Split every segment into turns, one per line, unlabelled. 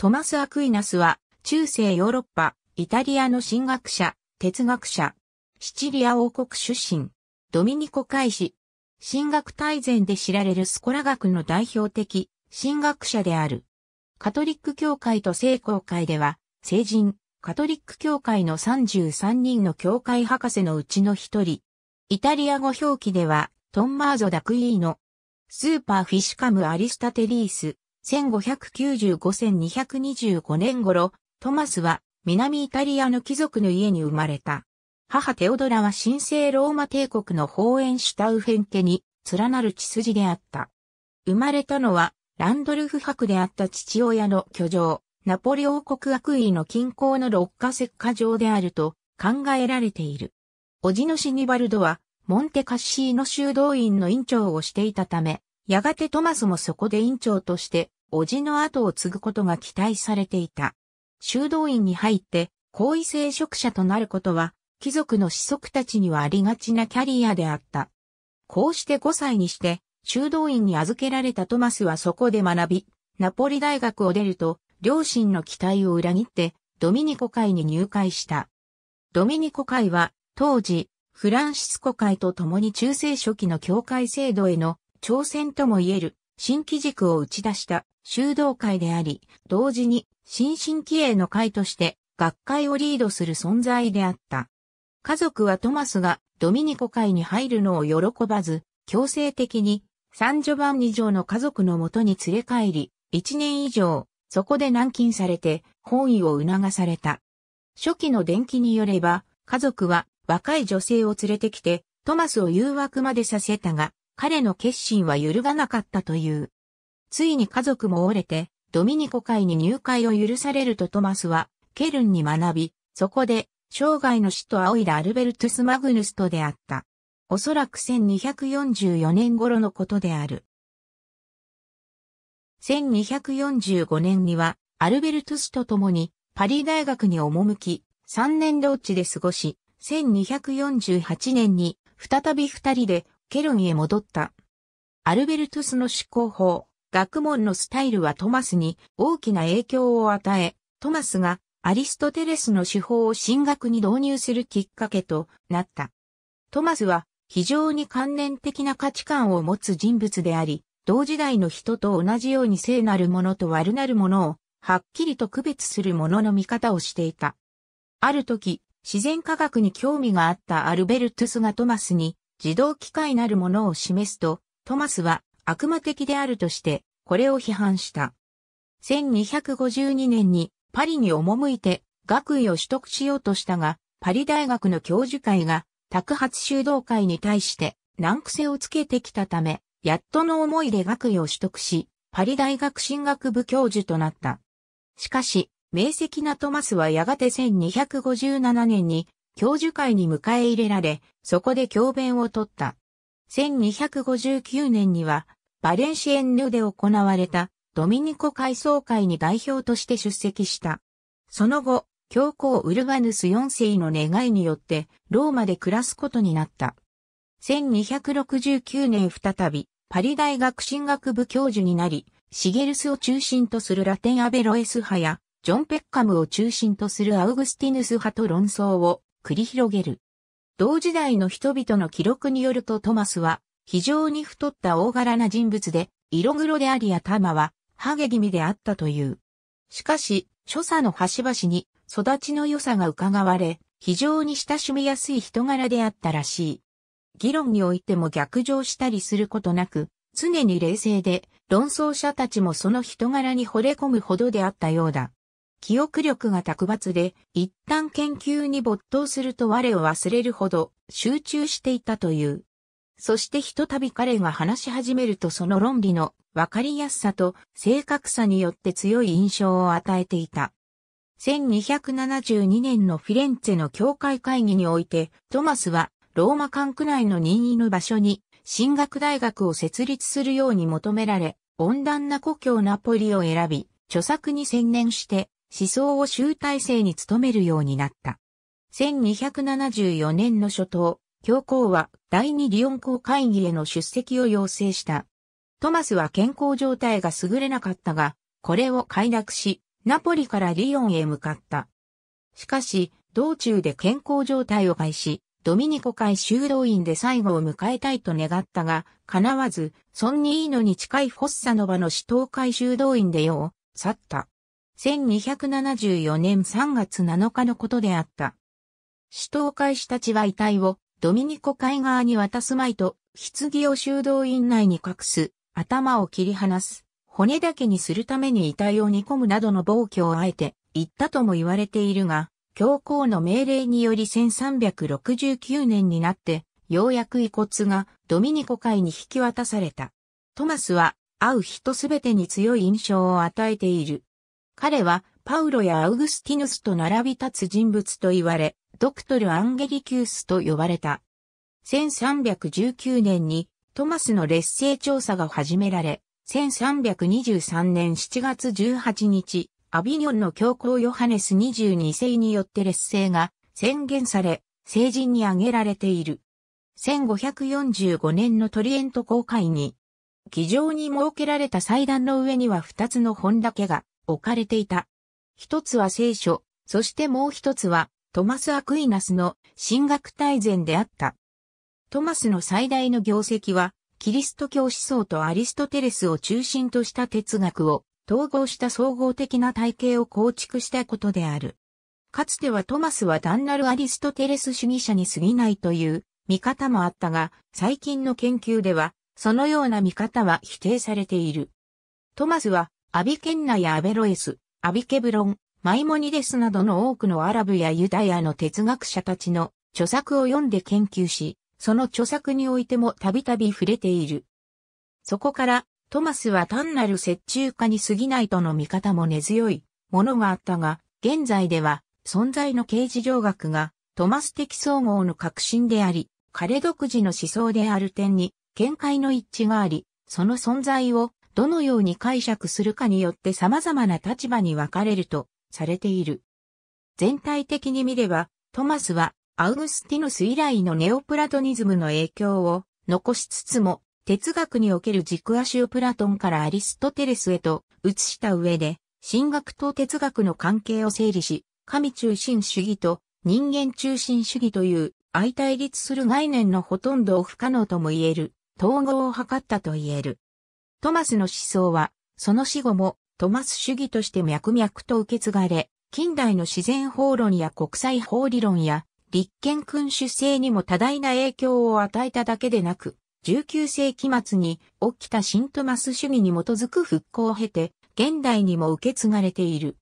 トマス・アクイナスは、中世ヨーロッパ、イタリアの神学者、哲学者、シチリア王国出身、ドミニコ海始、神学大全で知られるスコラ学の代表的、神学者である。カトリック教会と聖公会では、聖人、カトリック教会の33人の教会博士のうちの一人。イタリア語表記では、トンマーゾ・ダクイーノ、スーパーフィシカム・アリスタテリース、1595-1225年頃、トマスは南イタリアの貴族の家に生まれた。母テオドラは神聖ローマ帝国の法ーエンシュタウフェン家に連なる血筋であった。生まれたのはランドルフ博であった父親の居城、ナポリ王国悪意の近郊の六ヶ石火城であると考えられている。おじのシニバルドはモンテカッシーノ修道院の院長をしていたため、やがてトマスもそこで院長として叔父の後を継ぐことが期待されていた。修道院に入って皇位聖職者となることは、貴族の子息たちにはありがちなキャリアであった。こうして5歳にして、修道院に預けられたトマスはそこで学び、ナポリ大学を出ると、両親の期待を裏切って、ドミニコ会に入会した。ドミニコ会は、当時、フランシスコ会と共に中世初期の教会制度への挑戦とも言える新規軸を打ち出した修道会であり、同時に新進気鋭の会として学会をリードする存在であった。家族はトマスがドミニコ会に入るのを喜ばず、強制的に三女番以上の家族のもとに連れ帰り、一年以上、そこで軟禁されて、本意を促された。初期の伝記によれば、家族は若い女性を連れてきて、トマスを誘惑までさせたが、彼の決心は揺るがなかったという。ついに家族も折れて、ドミニコ会に入会を許されるとトマスは、ケルンに学び、そこで、生涯の死と仰いだアルベルトゥス・マグヌスと出会った。おそらく1244年頃のことである。1245年には、アルベルトゥスと共に、パリ大学に赴き、3年同地で過ごし、1248年に、再び二人で、ケルンへ戻った。アルベルトゥスの執行法、学問のスタイルはトマスに大きな影響を与え、トマスがアリストテレスの手法を進学に導入するきっかけとなった。トマスは非常に関連的な価値観を持つ人物であり、同時代の人と同じように聖なるものと悪なるものをはっきりと区別するものの見方をしていた。ある時、自然科学に興味があったアルベルトゥスがトマスに自動機械なるものを示すと、トマスは悪魔的であるとして、これを批判した。1252年にパリに赴いて学位を取得しようとしたが、パリ大学の教授会が宅発修道会に対して難癖をつけてきたため、やっとの思いで学位を取得し、パリ大学進学部教授となった。しかし、明晰なトマスはやがて1257年に教授会に迎え入れられ、そこで教鞭を取った。1259年にはバレンシエンヌで行われたドミニコ改装会に代表として出席した。その後、教皇ウルガヌス4世の願いによってローマで暮らすことになった。1269年再びパリ大学進学部教授になり、シゲルスを中心とするラテンアベロエス派や、ジョン・ペッカムを中心とするアウグスティヌス派と論争を繰り広げる。同時代の人々の記録によるとトマスは非常に太った大柄な人物で、色黒であり頭は、ハゲ気味であったという。しかし、所作の端々に育ちの良さが伺われ、非常に親しみやすい人柄であったらしい。議論においても逆上したりすることなく、常に冷静で、論争者たちもその人柄に惚れ込むほどであったようだ。記憶力が卓抜で、一旦研究に没頭すると我を忘れるほど集中していたという。そしてひとたび彼が話し始めるとその論理の分かりやすさと正確さによって強い印象を与えていた。1272年のフィレンツェの教会会議において、トマスはローマ管区内の任意の場所に進学大学を設立するように求められ、温暖な故郷ナポリを選び、著作に専念して思想を集大成に努めるようになった。1274年の初頭、教皇は第二リオン公会議への出席を要請した。トマスは健康状態が優れなかったが、これを快諾し、ナポリからリヨンへ向かった。しかし、道中で健康状態を害し、ドミニコ会修道院で最後を迎えたいと願ったが、叶わず、ソンニーノに近いフォッサノバの死闘会修道院で世を去った。1274年3月7日のことであった。死闘会士たちは遺体をドミニコ海側に渡すまいと、棺を修道院内に隠す、頭を切り離す、骨だけにするために遺体を煮込むなどの暴挙をあえて言ったとも言われているが、教皇の命令により1369年になって、ようやく遺骨がドミニコ海に引き渡された。トマスは会う人すべてに強い印象を与えている。彼はパウロやアウグスティヌスと並び立つ人物と言われ、ドクトル・アンゲリキュースと呼ばれた。1319年にトマスの劣勢調査が始められ、1323年7月18日、アビニョンの教皇ヨハネス22世によって劣勢が宣言され、成人に挙げられている。1545年のトリエント公会に、議場に設けられた祭壇の上には2つの本だけが置かれていた。一つは聖書、そしてもう一つはトマス・アクイナスの神学大全であった。トマスの最大の業績は、キリスト教思想とアリストテレスを中心とした哲学を統合した総合的な体系を構築したことである。かつてはトマスは単なるアリストテレス主義者に過ぎないという見方もあったが、最近の研究では、そのような見方は否定されている。トマスは、アビケンナやアベロエス、アビケブロン、マイモニデスなどの多くのアラブやユダヤの哲学者たちの著作を読んで研究し、その著作においてもたびたび触れている。そこから、トマスは単なる折衷家に過ぎないとの見方も根強いものがあったが、現在では存在の形事上学がトマス的総合の核心であり、彼独自の思想である点に見解の一致があり、その存在をどのように解釈するかによって様々な立場に分かれるとされている。全体的に見れば、トマスはアウグスティヌス以来のネオプラトニズムの影響を残しつつも、哲学における軸足をプラトンからアリストテレスへと移した上で、神学と哲学の関係を整理し、神中心主義と人間中心主義という相対立する概念のほとんどを不可能とも言える統合を図ったと言える。トマスの思想は、その死後もトマス主義として脈々と受け継がれ、近代の自然法論や国際法理論や立憲君主制にも多大な影響を与えただけでなく、19世紀末に起きたシントマス主義に基づく復興を経て、現代にも受け継がれている。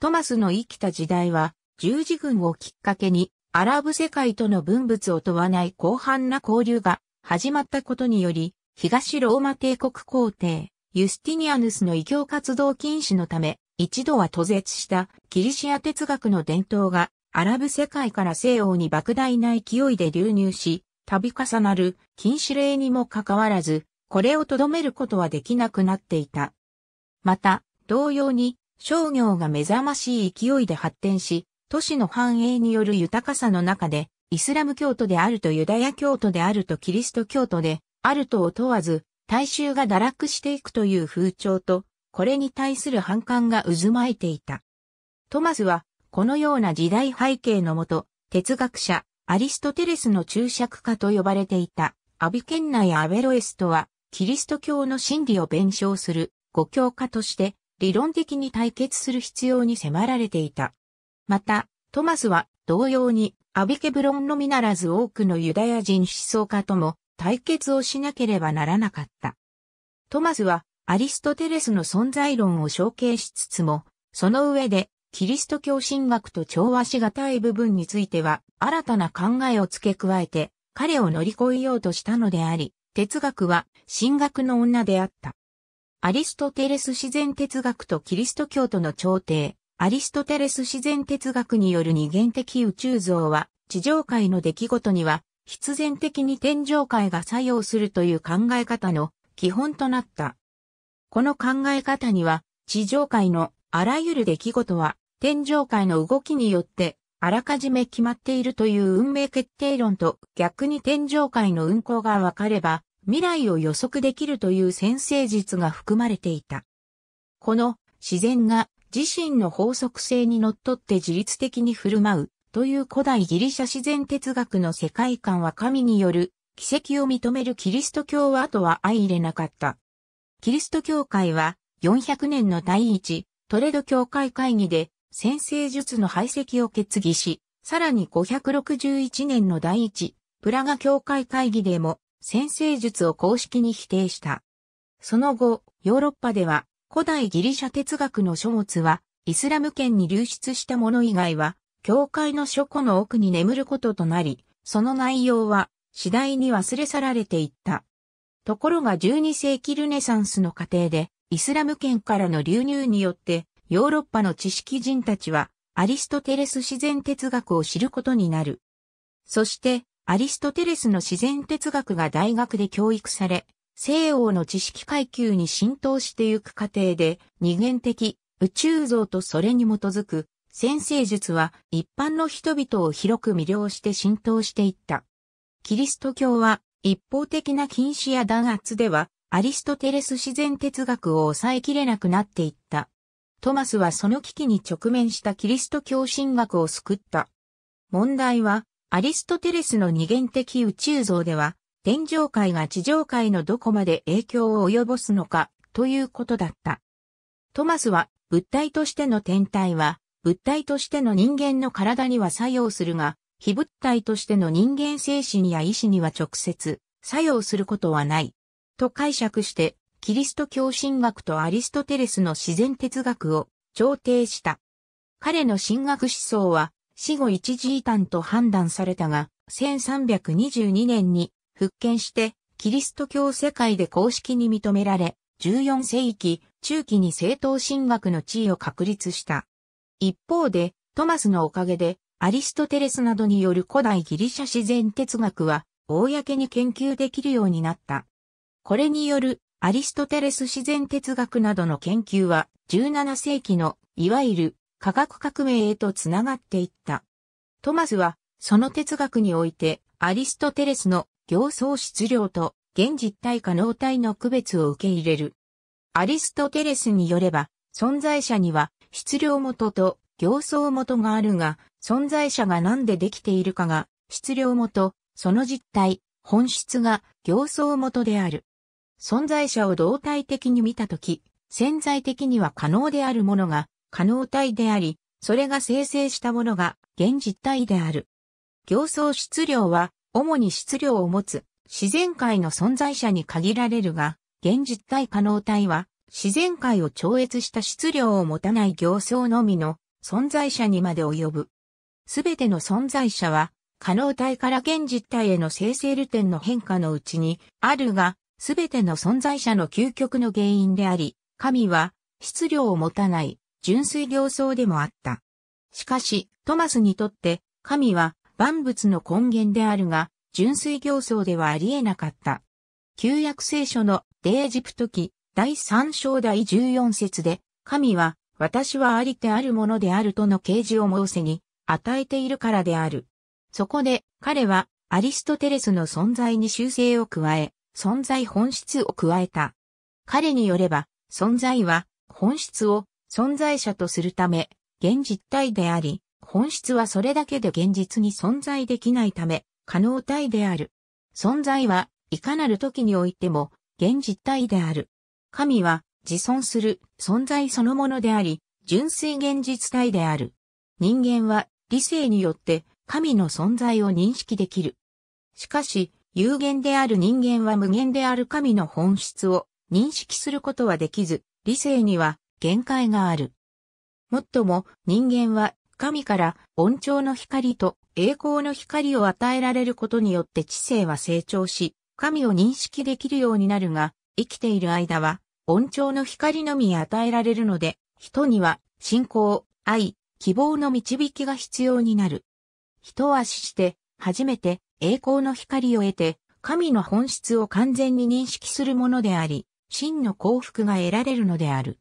トマスの生きた時代は、十字軍をきっかけに、アラブ世界との文物を問わない広範な交流が始まったことにより、東ローマ帝国皇帝、ユスティニアヌスの異教活動禁止のため、一度は途絶したギリシア哲学の伝統がアラブ世界から西欧に莫大な勢いで流入し、度重なる禁止令にもかかわらず、これをとどめることはできなくなっていた。また、同様に商業が目覚ましい勢いで発展し、都市の繁栄による豊かさの中で、イスラム教徒であるとユダヤ教徒であるとキリスト教徒であるとを問わず、大衆が堕落していくという風潮と、これに対する反感が渦巻いていた。トマスは、このような時代背景のもと、哲学者、アリストテレスの注釈家と呼ばれていた、アビケンナやアベロエスとは、キリスト教の真理を弁償する、語教家として、理論的に対決する必要に迫られていた。また、トマスは、同様に、アビケブロンのみならず多くのユダヤ人思想家とも、対決をしなければならなかった。トマスはアリストテレスの存在論を承継しつつも、その上でキリスト教神学と調和しがたい部分については新たな考えを付け加えて彼を乗り越えようとしたのであり、哲学は神学の女であった。アリストテレス自然哲学とキリスト教徒の調停、アリストテレス自然哲学による二元的宇宙像は地上界の出来事には必然的に天上界が作用するという考え方の基本となった。この考え方には、地上界のあらゆる出来事は、天上界の動きによって、あらかじめ決まっているという運命決定論と逆に天上界の運行が分かれば、未来を予測できるという先生術が含まれていた。この自然が自身の法則性にのっとって自律的に振る舞うという古代ギリシャ自然哲学の世界観は神による奇跡を認めるキリスト教は後は相入れなかった。キリスト教会は400年の第一トレド教会会議で先生術の排斥を決議し、さらに561年の第一プラガ教会会議でも先生術を公式に否定した。その後、ヨーロッパでは古代ギリシャ哲学の書物はイスラム圏に流出したもの以外は教会の書庫の奥に眠ることとなり、その内容は次第に忘れ去られていった。ところが12世紀ルネサンスの過程で、イスラム圏からの流入によって、ヨーロッパの知識人たちは、アリストテレス自然哲学を知ることになる。そして、アリストテレスの自然哲学が大学で教育され、西欧の知識階級に浸透してゆく過程で、二元的、宇宙像とそれに基づく先生術は一般の人々を広く魅了して浸透していった。キリスト教は一方的な禁止や弾圧ではアリストテレス自然哲学を抑えきれなくなっていった。トマスはその危機に直面したキリスト教神学を救った。問題は、アリストテレスの二元的宇宙像では、天上界が地上界のどこまで影響を及ぼすのか、ということだった。トマスは、物体としての天体は、物体としての人間の体には作用するが、非物体としての人間精神や意志には直接作用することはない。と解釈して、キリスト教神学とアリストテレスの自然哲学を調停した。彼の神学思想は死後一時異端と判断されたが、1322年に復権してキリスト教世界で公式に認められ、14世紀中期に正当神学の地位を確立した。一方で、トマスのおかげで、アリストテレスなどによる古代ギリシャ自然哲学は、公に研究できるようになった。これによる、アリストテレス自然哲学などの研究は、17世紀の、いわゆる、科学革命へとつながっていった。トマスは、その哲学において、アリストテレスの行走質量と現実体可能体の区別を受け入れる。アリストテレスによれば、存在者には質量元と形相元があるが、存在者が何でできているかが、質量元、その実体、本質が形相元である。存在者を動体的に見たとき、潜在的には可能であるものが可能体であり、それが生成したものが現実体である。形相質量は、主に質量を持つ自然界の存在者に限られるが、現実体可能体は自然界を超越した質量を持たない行相のみの存在者にまで及ぶ。すべての存在者は、可能体から現実体への生成流転の変化のうちにあるが、すべての存在者の究極の原因であり、神は質量を持たない純粋行相でもあった。しかし、トマスにとって神は万物の根源であるが、純粋行相ではありえなかった。旧約聖書のデエジプト記第3章第14節で、神は、私はありてあるものであるとの啓示をモーセに与えているからである。そこで彼はアリストテレスの存在に修正を加え、存在本質を加えた。彼によれば、存在は本質を存在者とするため、現実体であり、本質はそれだけで現実に存在できないため、可能体である。存在はいかなる時においても現実体である。神は自存する存在そのものであり、純粋現実体である。人間は理性によって神の存在を認識できる。しかし、有限である人間は無限である神の本質を認識することはできず、理性には限界がある。もっとも人間は神から恩寵の光と栄光の光を与えられることによって知性は成長し、神を認識できるようになるが、生きている間は恩寵の光のみ与えられるので、人には信仰、愛、希望の導きが必要になる。一足して初めて栄光の光を得て、神の本質を完全に認識するものであり、真の幸福が得られるのである。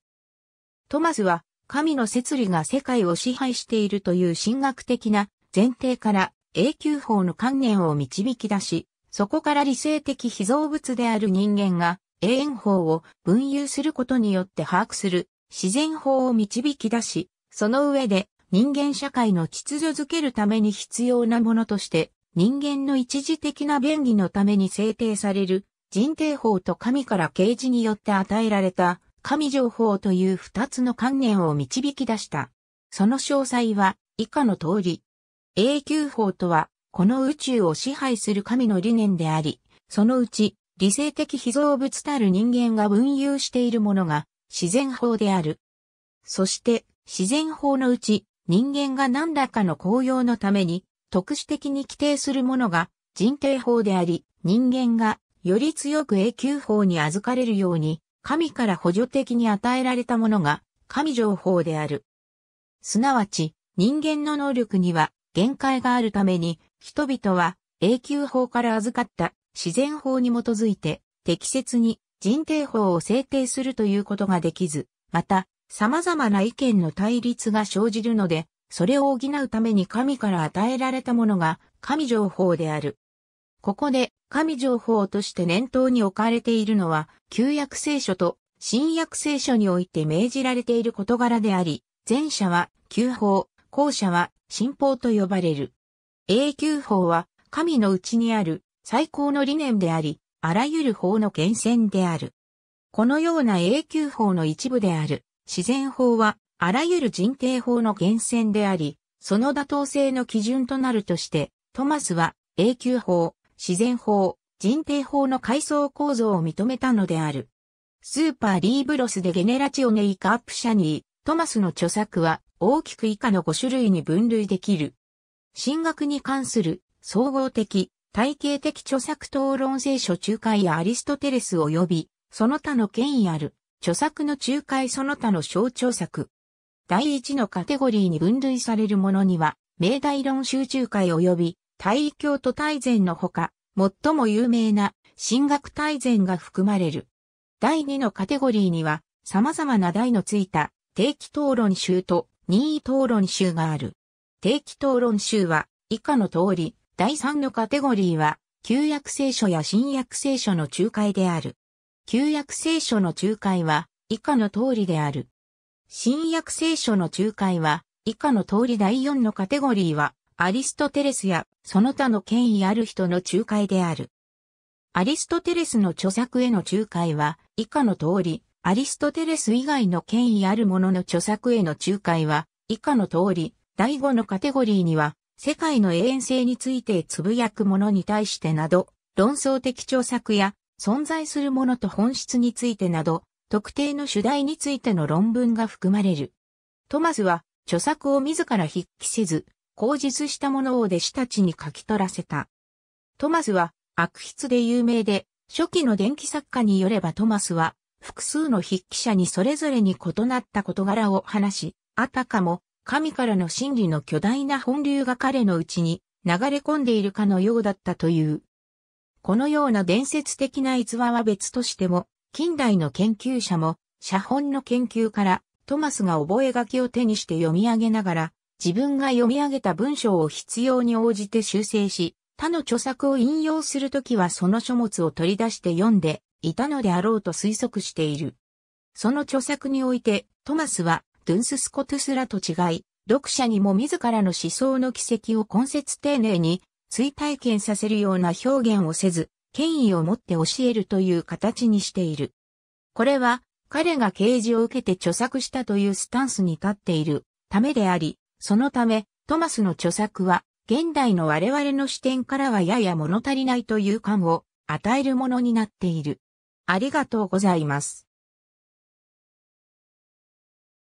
トマスは、神の摂理が世界を支配しているという神学的な前提から永久法の観念を導き出し、そこから理性的被造物である人間が永遠法を分有することによって把握する自然法を導き出し、その上で人間社会の秩序づけるために必要なものとして、人間の一時的な便宜のために制定される人定法と神から啓示によって与えられた神情報という二つの観念を導き出した。その詳細は以下の通り。永久法とは、この宇宙を支配する神の理念であり、そのうち理性的被造物たる人間が分有しているものが自然法である。そして自然法のうち人間が何らかの効用のために特殊的に規定するものが人定法であり、人間がより強く永久法に預かれるように神から補助的に与えられたものが神情報である。すなわち人間の能力には限界があるために人々は永久法から預かった自然法に基づいて適切に人定法を制定するということができず、また様々な意見の対立が生じるので、それを補うために神から与えられたものが神情報である。ここで神情報として念頭に置かれているのは旧約聖書と新約聖書において命じられている事柄であり、前者は旧法、後者は新法と呼ばれる。永久法は神のうちにある最高の理念であり、あらゆる法の源泉である。このような永久法の一部である、自然法は、あらゆる人定法の源泉であり、その妥当性の基準となるとして、トマスは、永久法、自然法、人定法の階層構造を認めたのである。スーパーリーブロスでゲネラチオネイカアップシャニー、トマスの著作は大きく以下の5種類に分類できる。進学に関する総合的、体系的著作討論聖書仲介やアリストテレス及び、その他の権威ある、著作の仲介その他の象徴作。第一のカテゴリーに分類されるものには、明大論集中会及び、大異教と大善のほか、最も有名な、神学大善が含まれる。第二のカテゴリーには、様々な題のついた、定期討論集と任意討論集がある。定期討論集は、以下の通り、第3のカテゴリーは、旧約聖書や新約聖書の仲介である。旧約聖書の仲介は、以下の通りである。新約聖書の仲介は、以下の通り第4のカテゴリーは、アリストテレスやその他の権威ある人の仲介である。アリストテレスの著作への仲介は、以下の通り、アリストテレス以外の権威ある者のの著作への仲介は、以下の通り、第5のカテゴリーには、世界の永遠性についてつぶやくものに対してなど、論争的著作や存在するものと本質についてなど、特定の主題についての論文が含まれる。トマスは著作を自ら筆記せず、口述したものを弟子たちに書き取らせた。トマスは悪筆で有名で、初期の電気作家によればトマスは複数の筆記者にそれぞれに異なった事柄を話し、あたかも神からの真理の巨大な本流が彼のうちに流れ込んでいるかのようだったという。このような伝説的な逸話は別としても、近代の研究者も、写本の研究からトマスが覚書を手にして読み上げながら、自分が読み上げた文章を必要に応じて修正し、他の著作を引用するときはその書物を取り出して読んでいたのであろうと推測している。その著作において、トマスはドゥンス・スコトゥスらと違い、読者にも自らの思想の軌跡を根節丁寧に追体験させるような表現をせず、権威を持って教えるという形にしている。これは、彼が啓示を受けて著作したというスタンスに立っているためであり、そのため、トマスの著作は、現代の我々の視点からはやや物足りないという感を与えるものになっている。ありがとうございます。